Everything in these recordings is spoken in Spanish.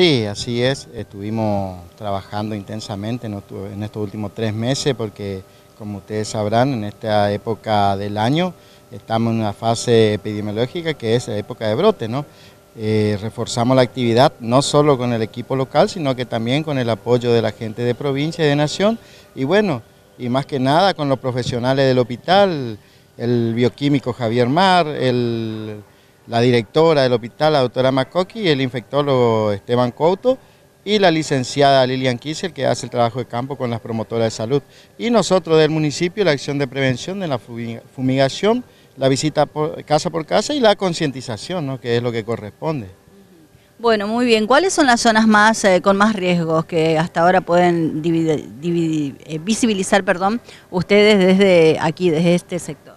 Sí, así es. Estuvimos trabajando intensamente en estos últimos tres meses porque, como ustedes sabrán, en esta época del año estamos en una fase epidemiológica que es la época de brote, ¿no? Eh, reforzamos la actividad no solo con el equipo local, sino que también con el apoyo de la gente de provincia y de nación. Y bueno, y más que nada con los profesionales del hospital, el bioquímico Javier Mar, el la directora del hospital, la doctora Macoqui, el infectólogo Esteban Couto y la licenciada Lilian Kissel, que hace el trabajo de campo con las promotoras de salud. Y nosotros del municipio, la acción de prevención de la fumigación, la visita casa por casa y la concientización, ¿no? que es lo que corresponde. Bueno, muy bien. ¿Cuáles son las zonas más eh, con más riesgos que hasta ahora pueden eh, visibilizar, perdón, ustedes desde aquí, desde este sector?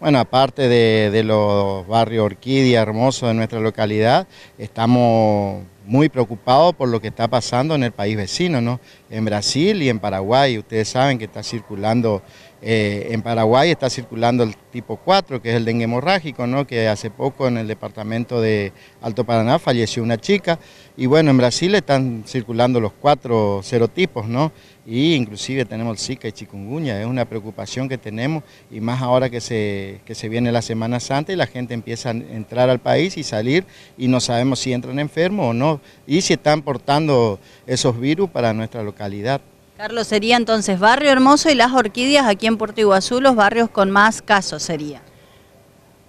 Bueno, aparte de, los barrios Orquídea, hermosos de nuestra localidad, estamos muy preocupados por lo que está pasando en el país vecino, ¿no? En Brasil y en Paraguay, ustedes saben que está circulando eh, en Paraguay está circulando el tipo 4, que es el dengue hemorrágico, que hace poco en el departamento de Alto Paraná falleció una chica. Y bueno, en Brasil están circulando los cuatro serotipos, ¿no? Y inclusive tenemos el Zika y chikungunya, es una preocupación que tenemos, y más ahora que se, que se viene la Semana Santa y la gente empieza a entrar al país y salir, y no sabemos si entran enfermos o no, y si están portando esos virus para nuestra localidad. Carlos, sería entonces Barrio Hermoso y Las Orquídeas aquí en Puerto Iguazú, los barrios con más casos sería.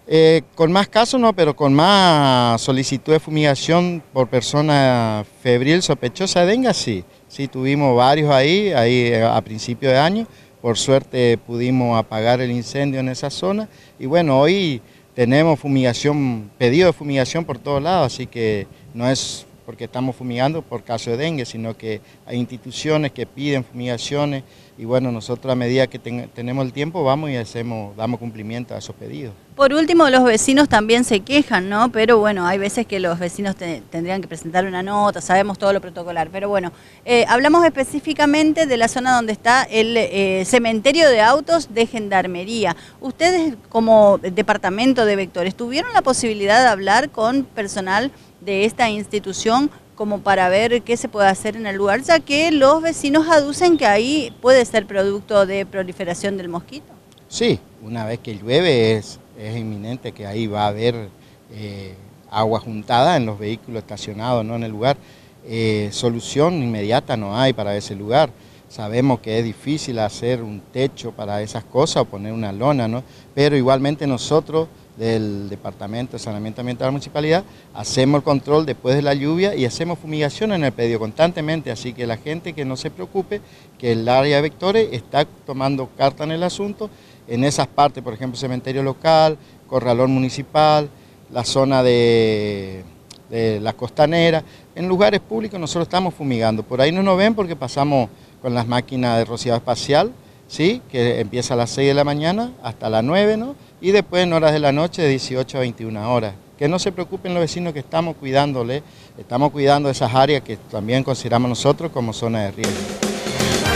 Eh, con más casos no, pero con más solicitud de fumigación por persona febril sospechosa de dengue, sí. Sí, tuvimos varios ahí, ahí eh, a principio de año. Por suerte pudimos apagar el incendio en esa zona. Y bueno, hoy tenemos fumigación, pedido de fumigación por todos lados, así que no es porque estamos fumigando por caso de dengue, sino que hay instituciones que piden fumigaciones y bueno, nosotros a medida que tenemos el tiempo vamos y hacemos, damos cumplimiento a esos pedidos. Por último, los vecinos también se quejan, ¿no? Pero bueno, hay veces que los vecinos tendrían que presentar una nota, sabemos todo lo protocolar, pero bueno, eh, hablamos específicamente de la zona donde está el eh, cementerio de autos de Gendarmería. Ustedes como departamento de vectores, ¿tuvieron la posibilidad de hablar con personal? de esta institución como para ver qué se puede hacer en el lugar, ya que los vecinos aducen que ahí puede ser producto de proliferación del mosquito. Sí, una vez que llueve es, es inminente que ahí va a haber eh, agua juntada en los vehículos estacionados, no en el lugar. Eh, solución inmediata no hay para ese lugar. Sabemos que es difícil hacer un techo para esas cosas o poner una lona, ¿no? pero igualmente nosotros del Departamento de Saneamiento Ambiental de la Municipalidad, hacemos el control después de la lluvia y hacemos fumigación en el pedido constantemente, así que la gente que no se preocupe, que el área de vectores está tomando carta en el asunto, en esas partes, por ejemplo, cementerio local, corralón municipal, la zona de, de la costanera, en lugares públicos nosotros estamos fumigando, por ahí no nos ven porque pasamos con las máquinas de rociado espacial, ¿sí? que empieza a las 6 de la mañana hasta las 9, ¿no? y después en horas de la noche de 18 a 21 horas. Que no se preocupen los vecinos que estamos cuidándole, estamos cuidando esas áreas que también consideramos nosotros como zona de riesgo.